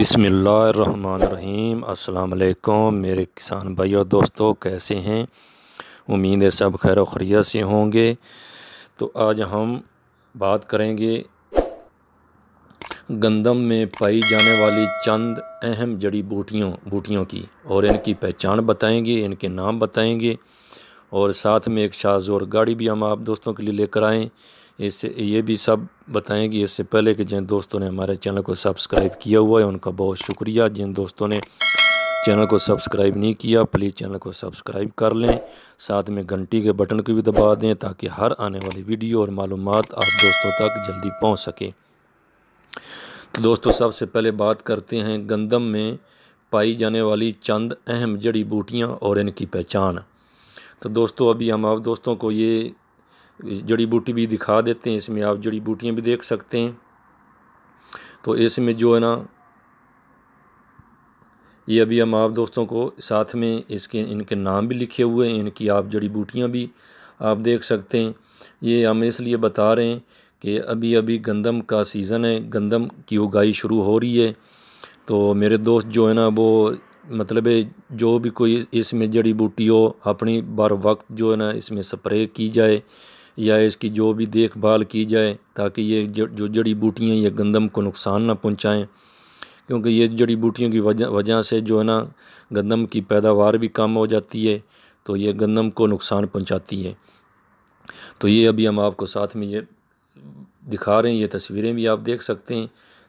बसमीम् अल्लाम मेरे किसान भाई और दोस्तों कैसे हैं उम्मीद है सब खैर खरिया से होंगे तो आज हम बात करेंगे गंदम में पाई जाने वाली चंद अहम जड़ी बूटियों बूटियों की और इनकी पहचान बताएंगे इनके नाम बताएंगे और साथ में एक शाहजोर गाड़ी भी हम आप दोस्तों के लिए लेकर आएँ इससे ये भी सब बताएं कि इससे पहले कि जिन दोस्तों ने हमारे चैनल को सब्सक्राइब किया हुआ है उनका बहुत शुक्रिया जिन दोस्तों ने चैनल को सब्सक्राइब नहीं किया प्लीज़ चैनल को सब्सक्राइब कर लें साथ में घंटी के बटन को भी दबा दें ताकि हर आने वाली वीडियो और मालूम आप दोस्तों तक जल्दी पहुँच सके तो दोस्तों सबसे पहले बात करते हैं गंदम में पाई जाने वाली चंद अहम जड़ी बूटियाँ और इनकी पहचान तो दोस्तों अभी हम आप दोस्तों को ये जड़ी बूटी भी दिखा देते हैं इसमें आप जड़ी बूटियाँ भी देख सकते हैं तो इसमें जो है ना ये अभी हम आप दोस्तों को साथ में इसके इनके नाम भी लिखे हुए हैं इनकी आप जड़ी बूटियाँ भी आप देख सकते हैं ये हम इसलिए बता रहे हैं कि अभी अभी गंदम का सीज़न है गंदम की उगाई शुरू हो रही है तो मेरे दोस्त जो है ना वो मतलब है जो भी कोई इसमें जड़ी बूटी हो अपनी बार वक्त जो है ना इसमें स्प्रे की जाए या इसकी जो भी देखभाल की जाए ताकि ये जो जड़ी बूटियाँ या गंदम को नुकसान ना पहुँचाएँ क्योंकि ये जड़ी बूटियों की वजह वजह से जो है ना गंदम की पैदावार भी कम हो जाती है तो ये गंदम को नुकसान पहुँचाती है तो ये अभी हम आपको साथ में ये दिखा रहे हैं ये तस्वीरें भी आप देख सकते हैं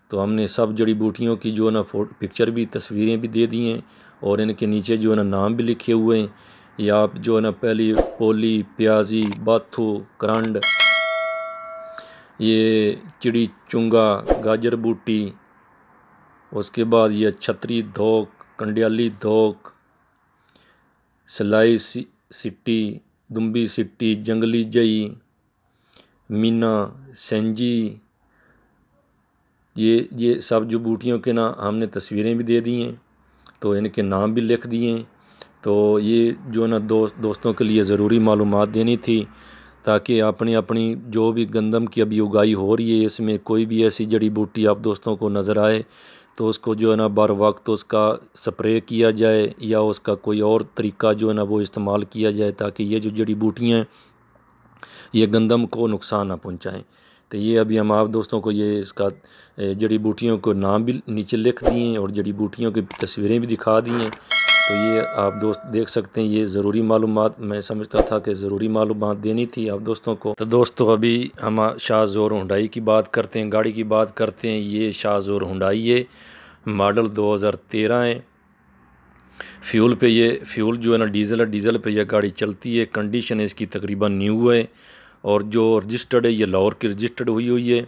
तो हमने सब जड़ी बूटियों की जो है ना फोटो पिक्चर भी तस्वीरें भी दे दी हैं और इनके नीचे जो है ना नाम भी लिखे हुए हैं या आप जो है ना पहली पोली प्याजी बाथू करंड ये चिड़ी चुंगा गाजर बूटी उसके बाद ये छतरी धोक कंडियाली धोक सलाई सिट्टी दुम्बी सिट्टी जंगली जई मीना सेंजी ये ये सब जो बूटियों के ना हमने तस्वीरें भी दे दी हैं तो इनके नाम भी लिख दिए हैं तो ये जो ना दोस्त दोस्तों के लिए ज़रूरी मालूम देनी थी ताकि अपनी अपनी जो भी गंदम की अभी उगाई हो रही है इसमें कोई भी ऐसी जड़ी बूटी आप दोस्तों को नज़र आए तो उसको जो है ना बर वक्त उसका स्प्रे किया जाए या उसका कोई और तरीका जो है ना वो इस्तेमाल किया जाए ताकि ये जो जड़ी बूटियाँ हैं ये गंदम को नुकसान ना पहुँचाएँ तो ये अभी हम आप दोस्तों को ये इसका जड़ी बूटियों को नाम भी नीचे लिख दिए और जड़ी बूटियों की तस्वीरें भी दिखा दी हैं तो ये आप दोस्त देख सकते हैं ये ज़रूरी मालूम मैं समझता था कि ज़रूरी मालूम देनी थी आप दोस्तों को तो दोस्तों अभी हम शाह जोर हंडाई की बात करते हैं गाड़ी की बात करते हैं ये शाह जोर हंडाई है मॉडल 2013 है फ्यूल पे ये फ्यूल जो है ना डीज़ल है डीज़ल पे यह गाड़ी चलती है कंडीशन इसकी तकरीबन न्यू है और जो रजिस्टर्ड है ये लाहौर की रजिस्टर्ड हुई हुई है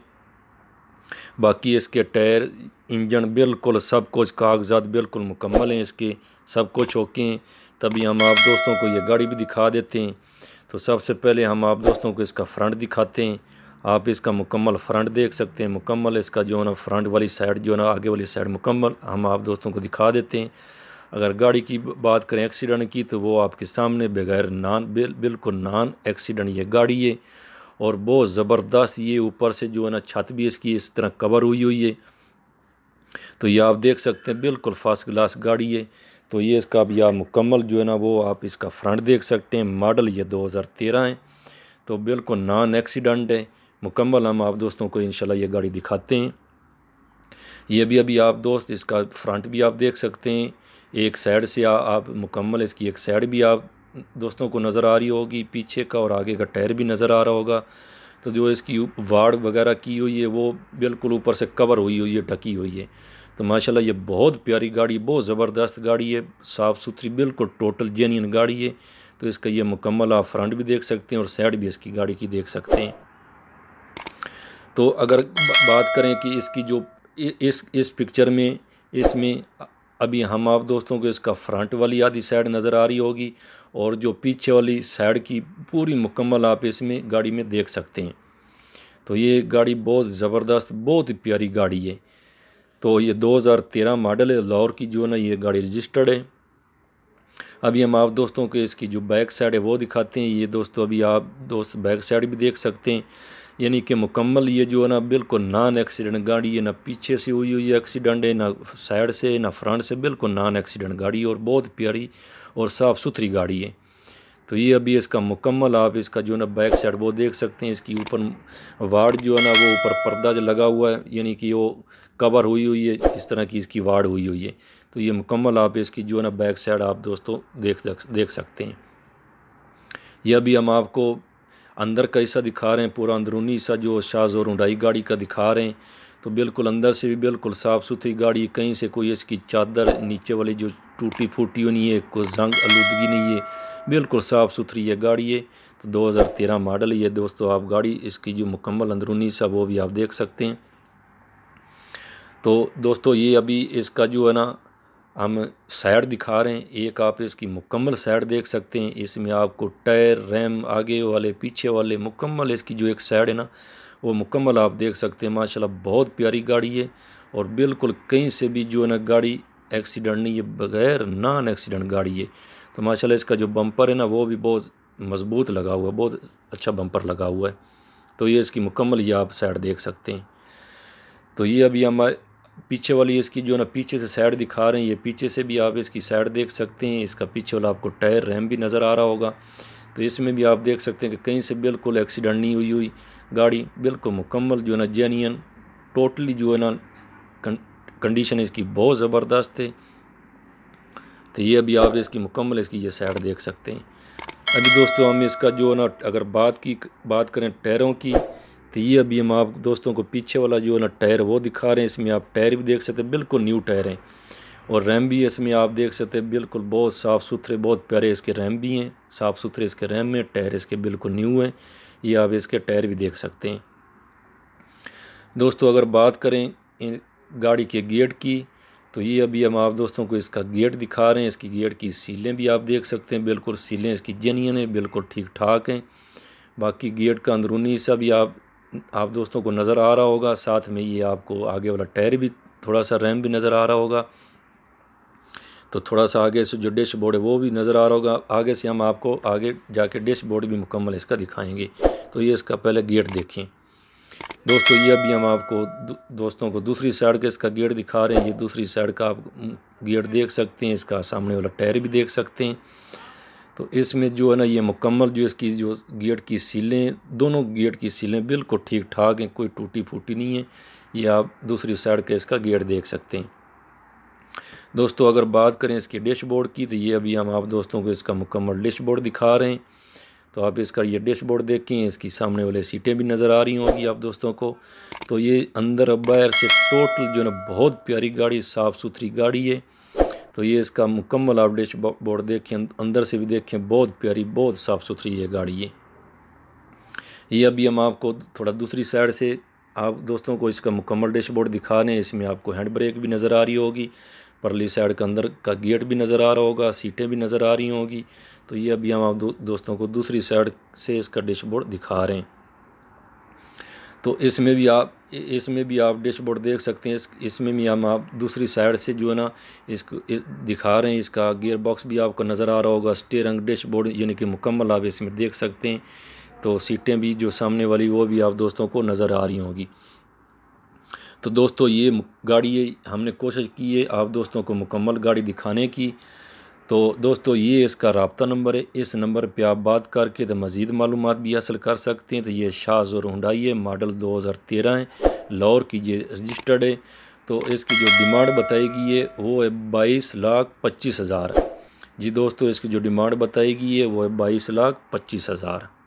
बाकी इसके टायर इंजन बिल्कुल सब कुछ कागजात बिल्कुल मुकम्मल हैं इसके सब कुछ ओके हैं तभी हम आप दोस्तों को ये गाड़ी भी दिखा देते हैं तो सबसे पहले हम आप दोस्तों को इसका फ्रंट दिखाते हैं आप इसका मुकम्मल फ्रंट देख सकते हैं मुकम्मल इसका जो है ना फ्रंट वाली साइड जो है ना आगे वाली साइड मुकम्मल हम आप दोस्तों को दिखा देते हैं अगर गाड़ी की बात करें एक्सीडेंट की तो वो आपके सामने बगैर नान बिल्कुल नान एक्सीडेंट ये गाड़ी है और बहुत ज़बरदस्त ये ऊपर से जो है ना छत भी इसकी इस तरह कवर हुई हुई है तो ये आप देख सकते हैं बिल्कुल फर्स्ट क्लास गाड़ी है तो ये इसका अब यह मुकम्मल जो है ना वो आप इसका फ्रंट देख सकते हैं मॉडल ये 2013 है तो बिल्कुल नॉन एक्सीडेंट है मुकम्मल हम आप दोस्तों को इंशाल्लाह ये गाड़ी दिखाते हैं ये भी अभी आप दोस्त इसका फ्रंट भी आप देख सकते हैं एक साइड से आ, आप मुकम्मल इसकी एक साइड भी आप दोस्तों को नज़र आ रही होगी पीछे का और आगे का टायर भी नज़र आ रहा होगा तो जो इसकी वाड़ वगैरह की हुई है वो बिल्कुल ऊपर से कवर हुई हुई है ढकी हुई है तो माशाल्लाह ये बहुत प्यारी गाड़ी बहुत ज़बरदस्त गाड़ी है साफ़ सुथरी बिल्कुल टोटल जेन्यन गाड़ी है तो इसका ये मुकम्मल आप फ्रंट भी देख सकते हैं और साइड भी इसकी गाड़ी की देख सकते हैं तो अगर बात करें कि इसकी जो इस इस पिक्चर में इसमें अभी हम आप दोस्तों को इसका फ्रंट वाली आधी साइड नज़र आ रही होगी और जो पीछे वाली साइड की पूरी मुकम्मल आप इसमें गाड़ी में देख सकते हैं तो ये गाड़ी बहुत ज़बरदस्त बहुत ही प्यारी गाड़ी है तो ये 2013 मॉडल है लाहौर की जो ना ये गाड़ी रजिस्टर्ड है अभी हम आप दोस्तों को इसकी जो बैक साइड है वो दिखाते हैं ये दोस्तों अभी आप दोस्त बैक साइड भी देख सकते हैं यानी कि मुकम्मल ये जो है ना बिल्कुल नॉन एक्सीडेंट गाड़ी है ना पीछे से हुई हुई एक्सीडेंट है ना साइड से ना फ्रंट से बिल्कुल नॉन एक्सीडेंट गाड़ी है और बहुत प्यारी और साफ़ सुथरी गाड़ी है तो ये अभी इसका मुकम्मल आप इसका जो है ना बैक साइड वो देख सकते हैं इसकी ऊपर वार्ड जो है ना वो ऊपर पर्दा जो लगा हुआ है यानी कि वो कवर हुई हुई है इस तरह की इसकी वार्ड हुई हुई है तो ये मुकम्मल आप इसकी जो है ना बैक साइड आप दोस्तों देख देख सकते हैं यह अभी हम आपको अंदर का हिस्सा दिखा रहे हैं पूरा अंदरूनी हिस्सा जो शाज और उंडाई गाड़ी का दिखा रहे हैं तो बिल्कुल अंदर से भी बिल्कुल साफ़ सुथरी गाड़ी कहीं से कोई इसकी चादर नीचे वाली जो टूटी फूटी नहीं है कोई जंग आलूदगी नहीं है बिल्कुल साफ़ सुथरी है गाड़ी है तो 2013 मॉडल ये दोस्तों आप गाड़ी इसकी जो मुकम्मल अंदरूनी हिस्सा वो भी आप देख सकते हैं तो दोस्तों ये अभी इसका जो है ना हम साइड दिखा रहे हैं एक आप इसकी मुकम्मल साइड देख सकते हैं इसमें आपको टायर रैम आगे वाले पीछे वाले मुकम्मल इसकी जो एक साइड है ना वो मुकम्मल आप देख सकते हैं माशाल्लाह बहुत प्यारी गाड़ी है और बिल्कुल कहीं से भी जो है ना गाड़ी एक्सीडेंट नहीं है बगैर नॉन एक्सीडेंट गाड़ी है तो माशाल्लाह इसका जो बम्पर है ना वो भी बहुत मज़बूत लगा हुआ है बहुत अच्छा बम्पर लगा हुआ है तो ये इसकी मुकम्मल ये आप साइड देख सकते हैं तो ये अभी हम पीछे वाली इसकी जो ना पीछे से साइड दिखा रहे हैं ये पीछे से भी आप इसकी साइड देख सकते हैं इसका पीछे वाला आपको टायर रैम भी नज़र आ रहा होगा तो इसमें भी आप देख सकते हैं कि कहीं से बिल्कुल एक्सीडेंट नहीं हुई हुई गाड़ी बिल्कुल मुकम्मल जो है ना जेनियन टोटली जो है ना कंडीशन इसकी बहुत ज़बरदस्त है तो ये अभी आप इसकी मुकम्मल इसकी ये साइड देख सकते हैं अभी दोस्तों हम इसका जो है ना अगर बात की बात करें टायरों की तो ये अभी हम आप दोस्तों को पीछे वाला जो है ना टायर वो दिखा रहे हैं इसमें आप टायर भी देख सकते हैं बिल्कुल न्यू टायर हैं और रैम भी इसमें आप देख सकते हैं बिल्कुल बहुत साफ़ सुथरे बहुत प्यारे इसके रैम भी हैं साफ़ सुथरे इसके रैम हैं टायर इसके बिल्कुल न्यू हैं ये आप इसके टायर भी देख सकते हैं दोस्तों अगर बात करें गाड़ी के गेट की तो ये अभी हम आप दोस्तों को इसका गेट दिखा रहे हैं इसकी गेट की सीलें भी आप देख सकते हैं बिल्कुल सीलें इसकी जनियन है बिल्कुल ठीक ठाक हैं बाकी गेट का अंदरूनी हिस्सा भी आप आप दोस्तों को नज़र आ रहा होगा साथ में ये आपको आगे वाला टायर भी थोड़ा सा रैम भी नज़र आ रहा होगा तो थोड़ा सा आगे से जो डिश बोर्ड है वो भी नज़र आ रहा होगा आगे से हम आपको आगे जाके डिश बोर्ड भी मुकम्मल इसका दिखाएंगे तो ये इसका पहले गेट देखें दोस्तों ये अभी हम आपको दोस्तों को दूसरी साइड का इसका गेट दिखा रहे हैं ये दूसरी साइड का आप गेट देख सकते हैं इसका सामने वाला टायर भी देख सकते हैं तो इसमें जो है ना ये मुकम्मल जो इसकी जो गेट की सीलें दोनों गेट की सीलें बिल्कुल ठीक ठाक हैं कोई टूटी फूटी नहीं है ये आप दूसरी साइड का इसका गेट देख सकते हैं दोस्तों अगर बात करें इसके बोर्ड की तो ये अभी हम आप दोस्तों को इसका मुकम्मल बोर्ड दिखा रहे हैं तो आप इसका ये डैशबोर्ड देखें इसकी सामने वाले सीटें भी नज़र आ रही होंगी आप दोस्तों को तो ये अंदर बाहर से टोटल जो है ना बहुत प्यारी गाड़ी साफ़ सुथरी गाड़ी है तो ये इसका मुकम्मल आउटडेज बोर्ड देखें अंदर से भी देखें बहुत प्यारी बहुत साफ़ सुथरी है गाड़ी ये ये अभी हम आपको थोड़ा दूसरी साइड से आप दोस्तों को इसका मुकम्मल डैशबोर्ड दिखा रहे हैं इसमें आपको हैंड ब्रेक भी नज़र आ रही होगी परली साइड के अंदर का गेट भी नज़र आ रहा होगा सीटें भी नज़र आ रही होगी तो ये अभी हम आप दो, दोस्तों को दूसरी साइड से इसका डैशबोर्ड दिखा रहे हैं तो इसमें भी आप इसमें भी आप डैशबोर्ड देख सकते हैं इस इसमें भी हम आप दूसरी साइड से जो है ना इसको दिखा रहे हैं इसका गियर बॉक्स भी आपको नज़र आ रहा होगा स्टेयरिंग डैशबोर्ड यानी कि मुकम्मल आप इसमें देख सकते हैं तो सीटें भी जो सामने वाली वो भी आप दोस्तों को नज़र आ रही होंगी तो दोस्तों ये गाड़ी हमने कोशिश की है आप दोस्तों को मुकम्मल गाड़ी दिखाने की तो दोस्तों ये इसका रबता नंबर है इस नंबर पर आप बात करके तो मज़ीद मालूम भी हासिल कर सकते हैं तो ये शाह जोर हंडाई है मॉडल दो हज़ार तेरह है लाहौर की ये रजिस्टर्ड है तो इसकी जो डिमांड बताई गई है वो है बाईस लाख पच्चीस हज़ार जी दोस्तों इसकी जो डिमांड बताई गई है वो है बाईस लाख पच्चीस हज़ार